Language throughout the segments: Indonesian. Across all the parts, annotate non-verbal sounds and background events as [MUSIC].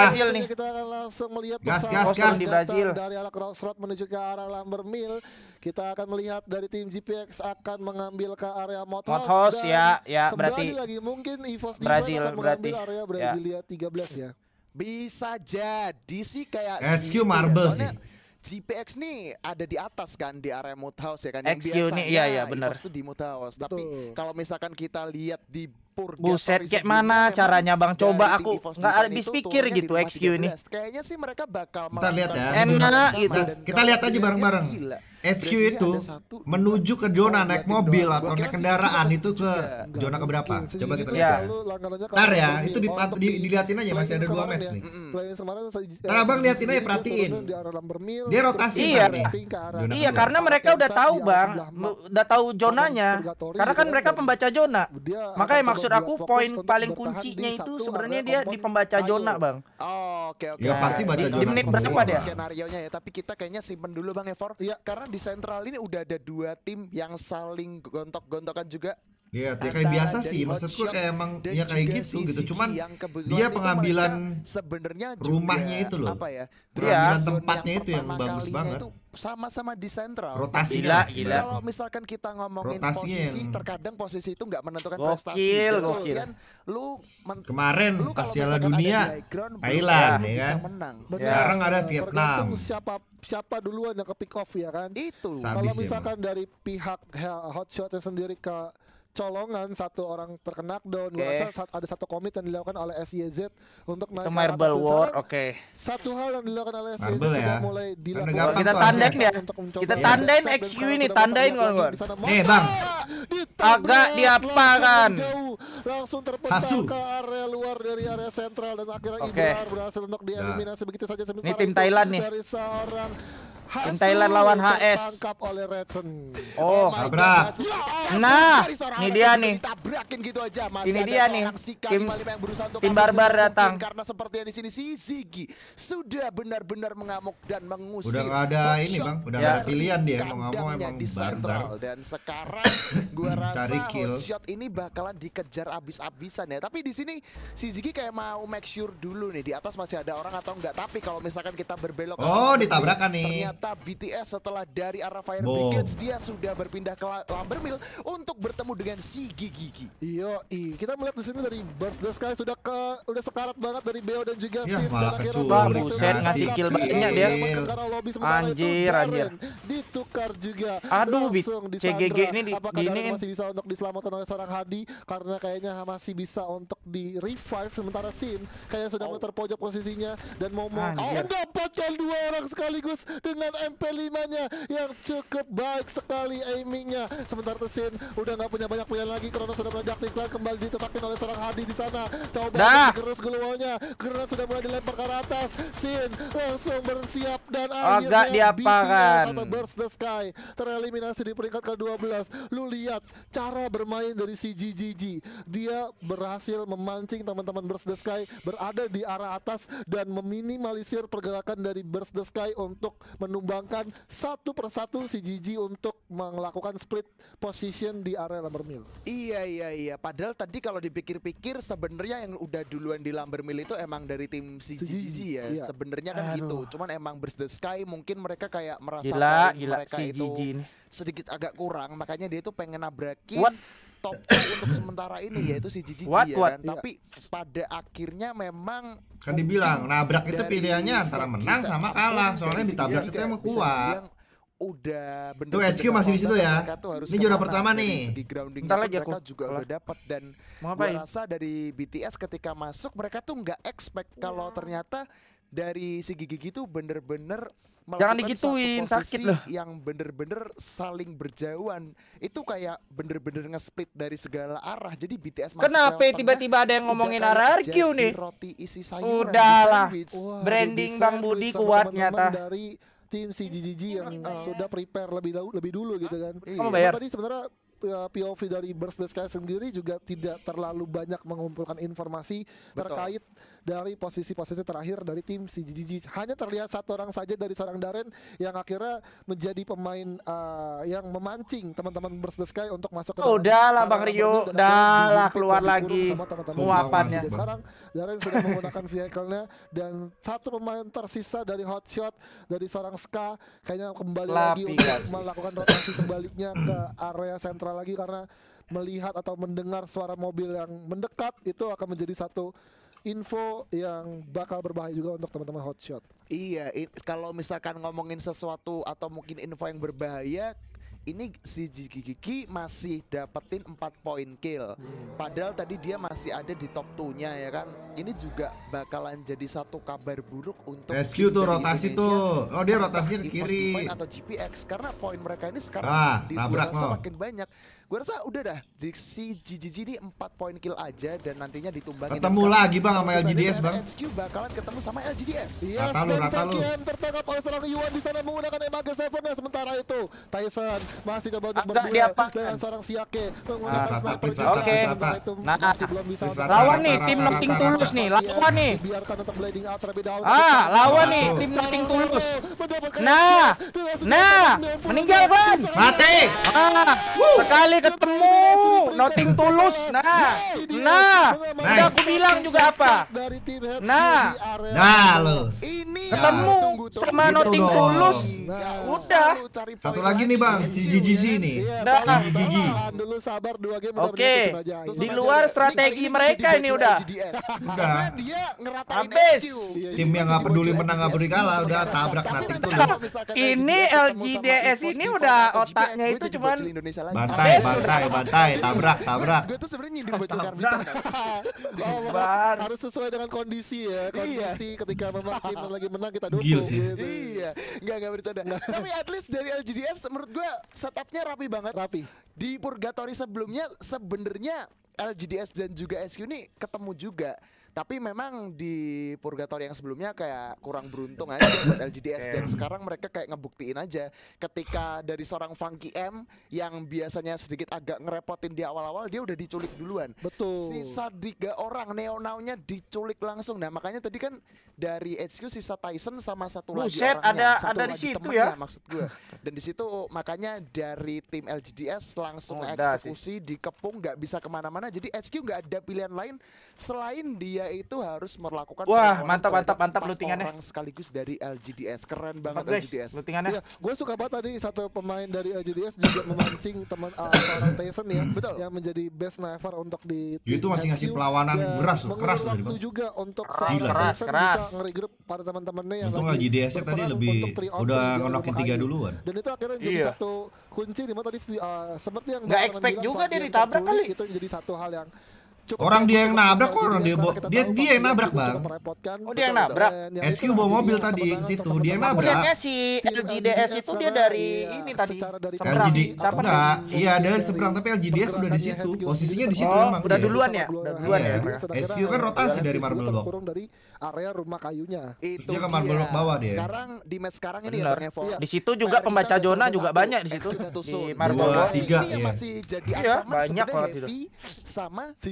Brazil nih. Kita akan langsung melihat gas gas gas di Brazil. Dari arah crossroad menuju ke arah Lambert Mill. Kita akan melihat dari tim GPX akan mengambil ke area Mothos. Mothos ya, ya berarti lagi mungkin Evos Brazil berarti area Brazil ya. 13 ya. Bisa jadi sih kayak HQ ya, Marble sih. GPX nih ada di atas kan di area Mothos ya kan yang XQ biasanya nih, iya, iya, benar. itu di Mothos. Tapi kalau misalkan kita lihat di Buset, kayak mana caranya Bang? Coba aku nggak habis pikir gitu XQ ini. Kayaknya sih mereka bakal Kita lihat ya. Enak Kita lihat aja bareng-bareng. HQ itu satu, menuju ke zona oh, naik iya, mobil atau naik kendaraan itu ke zona keberapa? Coba kita iya. lihat. Ya. Ntar ya, itu dilihatin aja masih ada dua match ya. nih. Ntar abang ya, eh, liatin aja perhatiin. Dia rotasi iya. Iya karena mereka udah tahu bang, udah tahu zonanya. Karena kan mereka pembaca zona. Makanya maksud aku poin paling kuncinya itu sebenarnya dia di pembaca zona bang. Oh, oke oke. Ya pasti baca zona. Di menit berapa dia? Skenario nya ya, tapi kita kayaknya simpen dulu bang Evor. Karena di sentral ini udah ada dua tim yang saling gontok-gontokan juga Ya, ya kayak biasa sih. Maksudku kayak emang ya kayak gitu gitu. Cuman dia pengambilan sebenarnya rumahnya itu loh. Apa ya? Pengambilan tempatnya itu yang bagus banget. Sama-sama di sentral. Rotasinya. Gila, gila. Kalau misalkan kita ngomongin Rotasinya posisi, yang... terkadang posisi itu nggak menentukan gokil, prestasi. Gitu gokil, gokil. Kan, lu kemarin lu pas Piala Dunia Thailand ya kan. Ya. Sekarang ada Vietnam. siapa siapa duluan yang ke pick off ya kan? Itu. Kalau misalkan dari pihak hotshotnya sendiri ke colongan satu orang terkena down. Okay. rasa ada satu komit yang dilakukan oleh SYZ untuk naik ke atas War. Oke. Okay. Satu hal yang dilakukan oleh SYZ Marble sudah ya. mulai dilakukan. Kita tandain ya. Kita tandain XQ ini, tandain kawan-kawan. Nih, Bang. Agak diapakan. Langsung terpental ke area luar dari area sentral dan akhirnya okay. Ibar berhasil untuk dieliminasi begitu saja Ini tim Thailand nih. Dari seorang Tim Thailand lawan HS. oh, tabrak. Oh ya, nah, ini dia nih. Gitu aja. ini dia nih. Tim, tim barbar datang. Karena seperti yang di sini si Ziggy sudah benar-benar mengamuk dan mengusir. Udah gak ada ini, Bang. Udah ya. gak ada pilihan dia mau ngamuk emang barbar. Dan sekarang [COUGHS] gua rasa Cari kill. shot ini bakalan dikejar abis-abisan ya. Tapi di sini si Ziggy kayak mau make sure dulu nih di atas masih ada orang atau enggak. Tapi kalau misalkan kita berbelok Oh, ditabrakan nih menyantap BTS setelah dari arah Fire Brigades dia sudah berpindah ke Lumbermill untuk bertemu dengan si Gigi. Yo, i. kita melihat di sini dari Burst the Sky sudah ke udah sekarat banget dari Beo dan juga ya, Sin dan akhirnya Bang ngasih kill banyak dia. Anjir anjir ditukar juga. Aduh, langsung di CGG ini di, Apakah ini kan- masih bisa untuk diselamatkan oleh seorang Hadi karena kayaknya masih bisa untuk di revive sementara Sin kayak sudah oh. terpojok posisinya dan mau mau oh, mendapatkan dua orang sekaligus dengan MP5-nya yang cukup baik sekali aimingnya. Sementara Sin udah nggak punya banyak pilihan lagi karena sudah meledak tiklan kembali ditetapkan oleh seorang Hadi di sana. Coba nah. gerus geluanya, karena sudah mulai dilempar ke atas. Sin langsung bersiap dan akhirnya agak diapakan bers the Sky tereliminasi di peringkat ke-12. Lu lihat cara bermain dari si GGG. Dia berhasil memancing teman-teman Burst the Sky berada di arah atas dan meminimalisir pergerakan dari Burst the Sky untuk menumbangkan satu persatu si GG untuk melakukan split position di area Lumber Mill. Iya iya iya. Padahal tadi kalau dipikir-pikir sebenarnya yang udah duluan di Lumber Mill itu emang dari tim si GGG ya. Iya. Sebenarnya kan gitu. Aduh. gitu. Cuman emang Burst the Sky mungkin mereka kayak merasa Gila, gila mereka si itu Gigi ini. sedikit agak kurang makanya dia itu pengen nabrakin What? top [COUGHS] untuk sementara ini yaitu si Gigi what, ya what? kan. Tapi pada akhirnya memang kan dibilang nabrak itu pilihannya antara menang sama kalah. Soalnya ditabrak itu emang kuat. Udah bener Tuh SQ masih di situ ya. Ini juara pertama nih. ntar lagi aku. juga udah dapat dan dari BTS ketika masuk mereka tuh nggak expect kalau iya. ternyata dari segi gigi itu bener-bener jangan digituin sakit loh yang bener-bener saling berjauhan itu kayak bener-bener nge-split dari segala arah jadi BTS kenapa tiba-tiba ada yang ngomongin RRQ nih roti isi sayuran udahlah branding Bang Budi kuat nyata dari tim CGGG yang uh, sudah prepare lebih dahulu lebih dulu gitu kan. Iya. Kamu bayar. Tadi sebenarnya POV dari Sky sendiri juga tidak terlalu banyak mengumpulkan informasi Betul. terkait dari posisi-posisi terakhir dari tim CGG. Hanya terlihat satu orang saja dari seorang Darren yang akhirnya menjadi pemain uh, yang memancing teman-teman Sky untuk masuk ke Udah lah Bang Rio, udah lah keluar lagi Muapannya. Sekarang Darren sudah menggunakan vehicle-nya dan satu pemain tersisa dari hot shot dari seorang Ska kayaknya kembali Lapi lagi untuk melakukan rotasi sebaliknya ke area sentral ekstra lagi karena melihat atau mendengar suara mobil yang mendekat itu akan menjadi satu info yang bakal berbahaya juga untuk teman-teman hotshot. Iya, kalau misalkan ngomongin sesuatu atau mungkin info yang berbahaya, ini si Gigi masih dapetin 4 poin kill hmm. padahal tadi dia masih ada di top 2 nya ya kan ini juga bakalan jadi satu kabar buruk untuk SQ tuh rotasi tuh oh dia rotasinya ke kiri atau GPX karena poin mereka ini sekarang ah, di tabrak, makin banyak Gue rasa udah dah si GGG ini 4 poin kill aja dan nantinya ditumbangin Ketemu lagi bang sama LGDS bang HQ bakalan ketemu sama LGDS Rata lu, rata lu tertangkap oleh seorang Yuan di sana menggunakan mag 7 ya sementara itu Tyson masih coba untuk berduel dengan seorang Siake menggunakan nah, rata, kita Oke Nah masih belum bisa Lawan nih tim Nothing Tulus nih Lawan iya, nih Biarkan untuk blading out terlebih dahulu Ah lawan nih tim Nothing Tulus Nah Nah Meninggal Glenn Mati ah, Sekali ketemu noting tulus nah nah nice. aku bilang juga apa nah nah lo ketemu sama gitu noting tulus Nah, udah. Cari Satu lagi nih Bang, si Gigi iya, sini. Nah, si Gigi. Dulu sabar dua game Oke. Okay. Di luar strategi mereka ini udah. Udah. Dia ngeratain Habis. Tim iya, yang nggak peduli menang nggak peduli kalah udah tabrak nanti terus. Ini LGDS ini udah otaknya itu cuman bantai bantai bantai tabrak tabrak. Gue tuh sebenarnya nyindir bocil karbitan. Harus sesuai dengan kondisi ya, kondisi ketika memang tim lagi menang kita dukung. Gitu. Iya, nggak nggak bercanda kita nah. Tapi at least dari LGDS menurut gue setupnya rapi banget. Rapi. Di Purgatory sebelumnya sebenarnya LGDS dan juga SQ ini ketemu juga tapi memang di Purgatory yang sebelumnya kayak kurang beruntung aja buat LGDS [LAUGHS] dan sekarang mereka kayak ngebuktiin aja ketika dari seorang Funky M yang biasanya sedikit agak ngerepotin di awal-awal dia udah diculik duluan. Betul. Sisa tiga orang neonaunya diculik langsung. Nah, makanya tadi kan dari HQ sisa Tyson sama satu Buset, lagi orangnya, ada satu ada lagi di situ ya maksud gue. Dan di situ makanya dari tim LGDS langsung oh, eksekusi dikepung nggak bisa kemana-mana. Jadi HQ nggak ada pilihan lain selain dia dia itu harus melakukan Wah, mantap mantap mantap lutingannya Orang sekaligus dari LGDS. Keren banget Mantap, LGDS. lutingannya ya, gue suka banget tadi satu pemain dari LGDS juga memancing teman uh, Tyson ya. Betul. Yang menjadi best sniper untuk di Itu masih ngasih perlawanan beras iya, loh, keras loh. itu juga untuk Gila. keras, keras. bisa nge para teman-temannya yang Untung LGDS tadi lebih udah ngenokin tiga duluan. Dan itu akhirnya jadi iya. satu kunci di mana tadi eh, seperti yang nggak expect juga dia ditabrak kali. Itu jadi satu hal yang Cukup orang oh, dia yang nabrak kok orang dia bo dia dia yang nabrak bang oh dia yang nabrak SQ bawa mobil tadi ke situ dia yang nabrak Kemudiannya si LGDS itu dia dari ini tadi LGD enggak iya dari seberang tapi LGDS udah di situ posisinya di gitu. situ oh, emang udah iya. duluan ya udah duluan iya. ya SQ kan rotasi dari Marble Box area rumah kayunya. Itu dia kamar blok bawah dia. Sekarang di match sekarang ini ya, Bang Evo. Ya. Di situ juga pembaca zona juga banyak di situ. Di marble bawah. Tiga, masih jadi iya, ancaman banyak banget itu. Sama si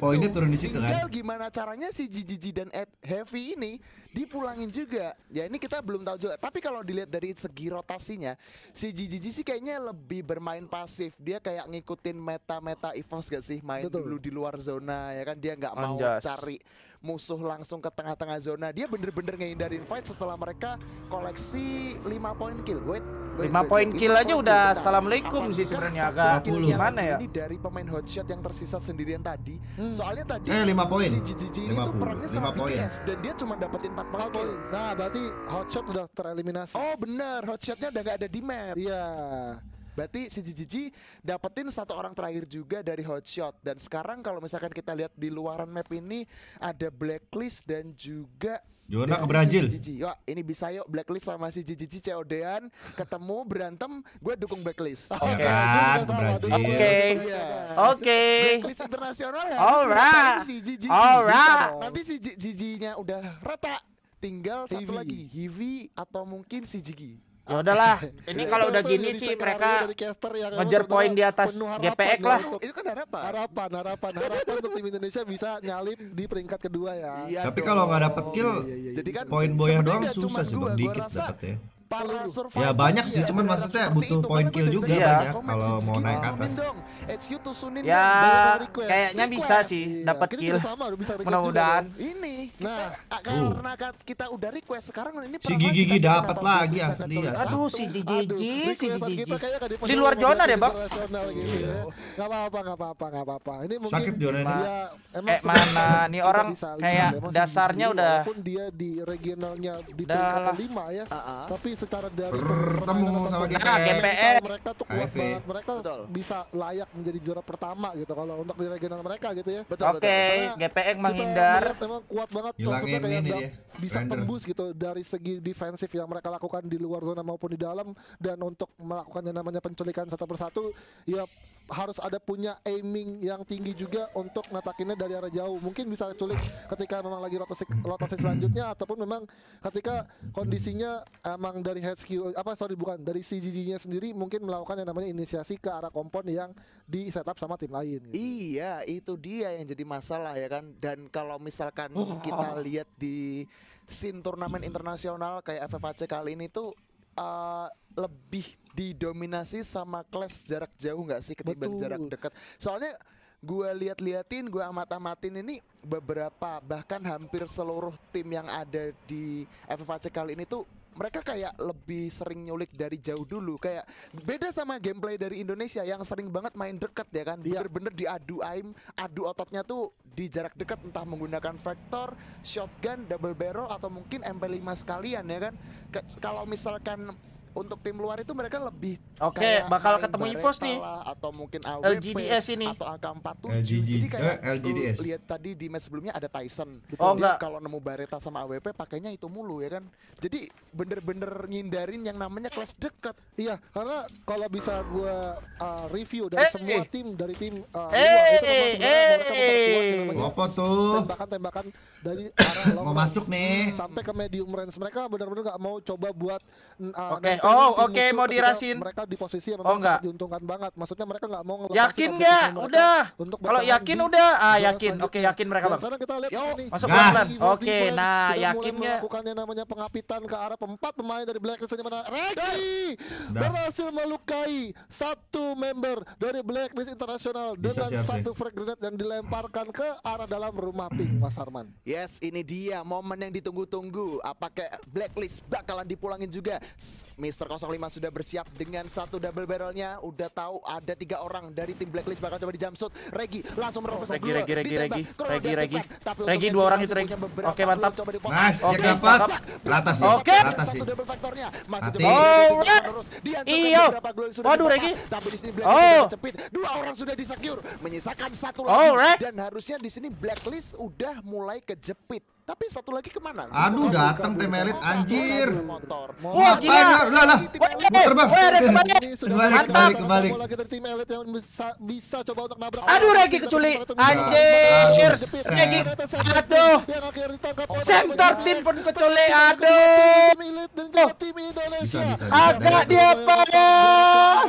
Oh Poinnya turun di situ kan. Tinggal gimana caranya si Jiji dan Heavy ini dipulangin juga. Ya ini kita belum tahu juga. Tapi kalau dilihat dari segi rotasinya, si Jiji sih kayaknya lebih bermain pasif. Dia kayak ngikutin meta-meta EVOS gak sih main Betul. dulu di luar zona ya kan dia nggak mau cari musuh langsung ke tengah-tengah zona. Dia bener-bener ngehindarin fight setelah mereka koleksi 5 poin kill. Wait, wait 5 poin kill aja udah assalamualaikum sih sebenarnya agak gimana ya? Ini dari pemain hotshot yang tersisa sendirian tadi. Hmm. Soalnya tadi eh, 5 poin. Si Gigi ini tuh perangnya sama BTS dan dia cuma dapetin 4 poin. okay. Nah, berarti hotshot udah tereliminasi. Oh, bener. Hotshotnya udah gak ada di map. Iya. Yeah. Berarti si Gigi dapetin satu orang terakhir juga dari Hotshot dan sekarang kalau misalkan kita lihat di luaran map ini ada Blacklist dan juga Jona ke Brazil. Si Wah, ini bisa yuk Blacklist sama si Gigi COD-an ketemu berantem, gue dukung Blacklist. Ya Oke, okay. okay. ke Brazil. Oke. Okay. Ya. Okay. Blacklist internasional ya. Alright. Si Jiji Alright. Gitu. Nanti si Gigi-nya udah rata tinggal satu satu lagi Hivi atau mungkin si Jigi Ya udahlah, [LAUGHS] ini kalau udah gini sih mereka ngejar poin di atas GPX lah. Itu kan harapan. Harapan, harapan, harapan untuk tim Indonesia bisa nyalip di peringkat kedua ya. Iya Tapi kalau nggak dapet kill, iya, iya, kan poin boyah doang susah sih, dikit dapat ya ya banyak sih iya, cuman maksudnya butuh poin kill juga iya. banyak kalau mau naik atas ya kayaknya bisa sih dapat kill mudah-mudahan ini nah uh. karena kan kita udah request sekarang ini si gigi gigi dapat lagi asli ya aduh si gigi si gigi di luar zona deh bang gitu iya. ya. nggak apa-apa nggak apa-apa nggak apa-apa ini mungkin sakit zona ini Eh mana [LAUGHS] nih orang kayak dasarnya udah dia di regionalnya di peringkat lima ya tapi secara dari bertemu sama GPR. Nah, Mereka tuh kuat banget. Mereka Betul. bisa layak menjadi juara pertama gitu kalau untuk di regional mereka gitu ya. Betul. Oke, okay. GPR menghindar. memang kuat banget Hilangin kayak ini dia. bisa Render. tembus gitu dari segi defensif yang mereka lakukan di luar zona maupun di dalam dan untuk melakukan yang namanya penculikan satu persatu ya harus ada punya aiming yang tinggi juga untuk ngatakinnya dari arah jauh. Mungkin bisa culik ketika memang lagi rotasi rotasi [CLEARS THROAT] selanjutnya ataupun memang ketika kondisinya emang dari HQ apa sorry bukan dari CGG-nya sendiri mungkin melakukan yang namanya inisiasi ke arah kompon yang di setup sama tim lain. Gitu. Iya, itu dia yang jadi masalah ya kan. Dan kalau misalkan [LAUGHS] kita lihat di sin turnamen internasional kayak FFAC kali ini tuh uh, lebih didominasi sama kelas jarak jauh nggak sih ketimbang Betul. jarak dekat. Soalnya gue lihat-liatin, gue amat-amatin ini beberapa bahkan hampir seluruh tim yang ada di FFAC kali ini tuh mereka kayak lebih sering nyulik dari jauh dulu kayak beda sama gameplay dari Indonesia yang sering banget main dekat ya kan iya. bener-bener diadu aim adu ototnya tuh di jarak dekat entah menggunakan vektor shotgun double barrel atau mungkin MP5 sekalian ya kan kalau misalkan untuk tim luar itu mereka lebih oke okay, bakal ketemu Evos nih atau mungkin AWP LGDS ini atau AK47 LGD. jadi kayak eh, LGDS lihat tadi di match sebelumnya ada Tyson gitu. oh, enggak. kalau nemu Bareta sama AWP pakainya itu mulu ya kan jadi bener-bener ngindarin yang namanya kelas dekat iya karena kalau bisa gua uh, review dari eh, semua eh. tim dari tim uh, eh, luar itu kan eh, mereka eh. apa tuh tembakan-tembakan dari [COUGHS] mau masuk nih sampai ke medium range mereka benar-benar nggak mau coba buat uh, okay. Oh, oke okay, mau dirasin. Mereka di posisi yang oh, memang oh, enggak. diuntungkan banget. Maksudnya mereka nggak mau Yakin nggak? Udah. Kalau yakin udah. Ah, yakin. Oke, okay, yakin mereka, Bang. Sekarang kita lihat Yo, ini. Masuk pelan Oke, okay, nah yakinnya. nggak? namanya pengapitan ke arah empat pemain dari Blacklist yang mana? Reki berhasil melukai satu member dari Blacklist Internasional dengan satu frag grenade yang dilemparkan ke arah dalam rumah pink, Mas Arman. Yes, ini dia momen yang ditunggu-tunggu. Apakah Blacklist bakalan dipulangin juga? Mister 05 sudah bersiap dengan satu double barrelnya. Udah tahu ada tiga orang dari tim Blacklist bakal coba dijamsut. Regi langsung menerobos Regi, Regi, Regi, Regi, Regi, Regi, Regi, dua orang itu Regi. Oke mantap. Nice, oke pas. Ratas sih. Oke. Ratas sih. Double faktornya masih coba terus. Iya. Waduh Regi. Tapi di sini Blacklist cepit. Oh. Dua orang sudah disecure. Menyisakan satu lagi. Dan harusnya di sini Blacklist udah mulai kejepit. Tapi satu lagi kemana? Aduh, datang temelit anjir. Wah, gila. Lah lah. Muter, Bang. Kembali, kembali, kembali. tim elit yang bisa bisa coba untuk nabrak. Aduh, Regi keculik. Anjir. Regi. Aduh. Sentor tim pun keculik. Aduh. Oh. Bisa, bisa, Ada dia pada.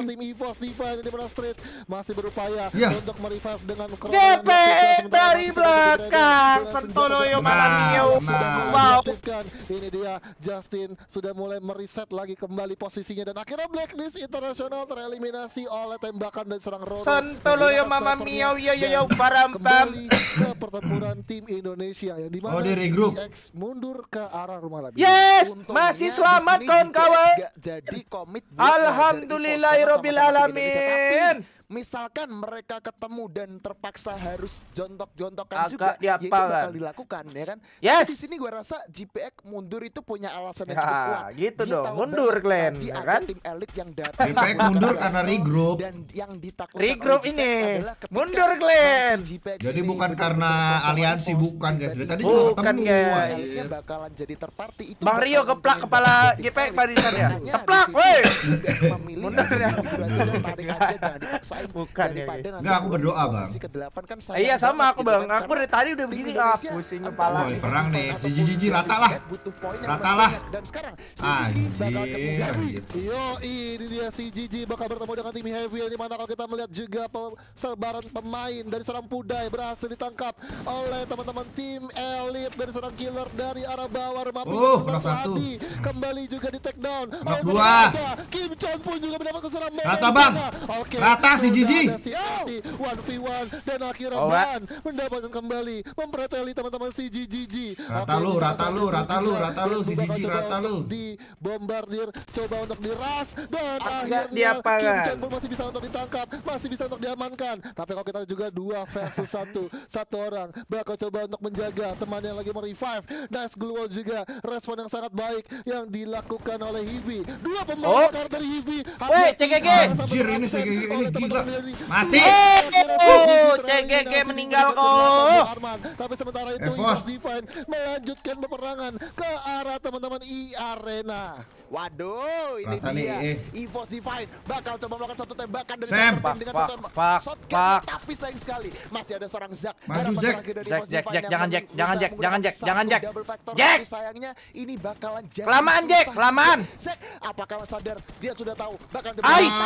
Tim Evos Divine di Street masih berupaya ya. untuk merevive dengan DP e dari belakang. Sentoloyo malam Wow, wow. Ini dia Justin sudah mulai meriset lagi kembali posisinya dan akhirnya Blacklist Internasional tereliminasi oleh tembakan dan serang Roro. Santolo ya mama miau ya ya ya param pam. Ke pertempuran hmm. tim Indonesia yang dimana oh, di regroup. mundur ke arah rumah lagi. Yes, Untungnya, masih selamat kawan-kawan. Jadi komit. Alhamdulillahirobbilalamin misalkan mereka ketemu dan terpaksa harus jontok-jontokan juga ya itu bakal kan? dilakukan ya kan yes. Tapi di sini gua rasa GPX mundur itu punya alasan yang ya, cukup kuat gitu Dia dong mundur Glenn ya kan tim elit yang datang GPX mundur karena regroup dan yang ditakutkan regroup ini mundur Glenn jadi bukan karena aliansi bukan guys dari tadi juga ketemu ya. bakalan jadi terparti itu Bang Rio keplak kepala GPX Barisan ya keplak woi mundur ya tarik aja jangan dipaksa bukan ya, ya. enggak aku berdoa bang kan iya sama aku gitu bang kan, aku dari tadi udah begini ah pusing kepala perang nih si jiji rata lah rata lah dan sekarang si jiji ah, oh, gitu. yo ini dia si jiji bakal bertemu dengan tim heavy di mana kalau kita melihat juga sebaran pemain dari seorang pudai berhasil ditangkap oleh teman-teman tim elit dari seorang killer dari arah bawah Remapi oh, satu. kembali juga di take down dua Kim Chon pun juga mendapatkan serangan rata bang rata si GG. One v one dan akhirnya oh, mendapatkan kembali mempreteli teman-teman si GG. Rata lu, rata lu, rata lu, rata lu si GG rata lu. Di bombardir coba untuk diras dan akhirnya Kim Chong masih bisa untuk ditangkap, masih bisa untuk diamankan. Tapi kalau kita juga dua versus [LAUGHS] satu, satu orang bakal coba untuk menjaga teman yang lagi merevive. Nice glue juga respon yang sangat baik yang dilakukan oleh Hivi. Dua pemain oh. dari Hivi. Woi, CGG. Anjir ini CGG ini gila Mati. Oh, CGG meninggal kok. Tapi sementara itu Evos. Eh, melanjutkan peperangan ke arah teman-teman I e Arena. Waduh, ini Rata dia. Nih. EVOS Divine bakal coba melakukan satu tembakan dari Sam. Pak, dengan pak, satu pak, shotgun pak. tapi sayang sekali masih ada seorang Zack. Maju Zack. Zack, Jack, Jack, jangan Jack, jangan Jack, jangan Jack, jangan Jack. Jack. sayangnya ini bakalan Jack. Kelamaan Jack, kelamaan. Zack, apakah sadar dia sudah tahu bakal coba. Ais. Oh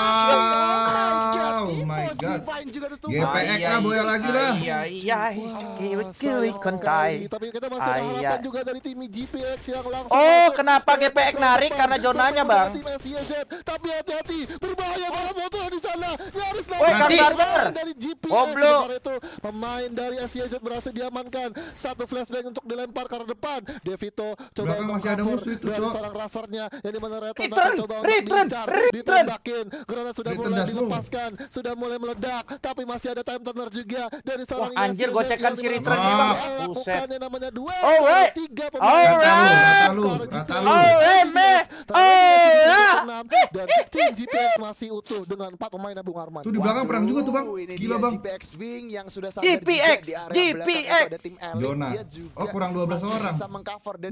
my god. Oh GPX lah boya lagi lah. Iya, iya. Kiri iya, iya. kiwi kontai. Tapi kita masih ada harapan iya. juga dari tim GPX yang langsung. Oh, kenapa GPX narik karena mana zonanya, Bang? Iya, tapi hati-hati. Berbahaya banget motor di sana. Nyaris Woi, dari GPS. Goblok. itu pemain dari Asia Jet berhasil diamankan. Satu flashbang untuk dilempar ke arah depan. Devito coba Belakang masih ada musuh itu, Cok. Seorang rasernya yang di mana reto, coba untuk ditembakin. Granat sudah mulai dilepaskan, sudah mulai meledak, tapi masih ada time turner juga dari seorang Wah, anjir gocekan si return nih, Bang. Buset. namanya dua, oh, tiga oh, pemain. Alright. Oh, Alright. Taiwan eh, dan tim GPX masih utuh dengan empat pemain Bung Arman. Tuh di belakang perang juga tuh Bang. Gila Bang. GPX Wing yang sudah sangat GPX, di area GPX. tim Jona. Oh kurang 12 orang.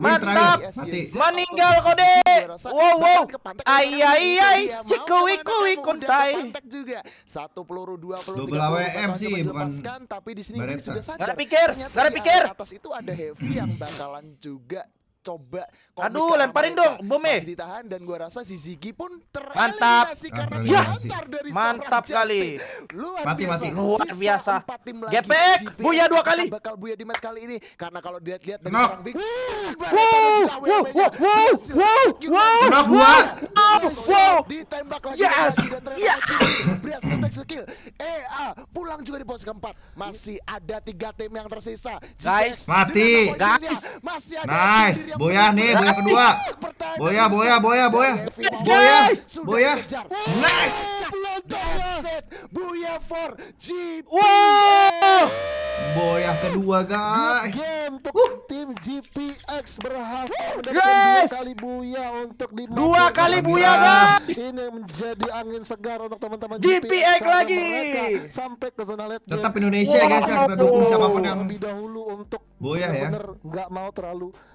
Mantap. Mati. Meninggal kode. Wow wow. Ai ai ai. kui kontai. Satu peluru dua peluru. Double AWM sih bukan. Kan, tapi di sini sudah sadar. Gara pikir, gara pikir. Atas itu ada heavy yang bakalan juga coba Aduh lemparin dong bomnya Masih ditahan dan gua rasa si Ziggy pun tereliminasi Mantap karena ya. dari Mantap kali Luar mati, biasa mati. Luar biasa Gepek Buya dua kali Bakal Buya di match kali ini Karena kalau dilihat-lihat dari no. Big Wow Wow Wow Wow Wow Wow Wow Wow Ditembak lagi Yes Berhasil take skill EA pulang juga di pos keempat Masih ada tiga tim yang tersisa Guys Mati Guys Masih ada nice Boya nih, Boya kedua. Boya, Boya, Boya, Boya. Boya, Boya. Nice. Boya for GP. Wow. Boya kedua, guys. Uh. tim GPX berhasil mendapatkan dua kali Buya untuk di Dua kali Buya, guys. Ini menjadi angin segar untuk teman-teman GPX lagi. Sampai ke zona late Tetap Indonesia, guys. Ya. Kita dukung siapapun yang lebih dahulu untuk Boya ya. Enggak mau terlalu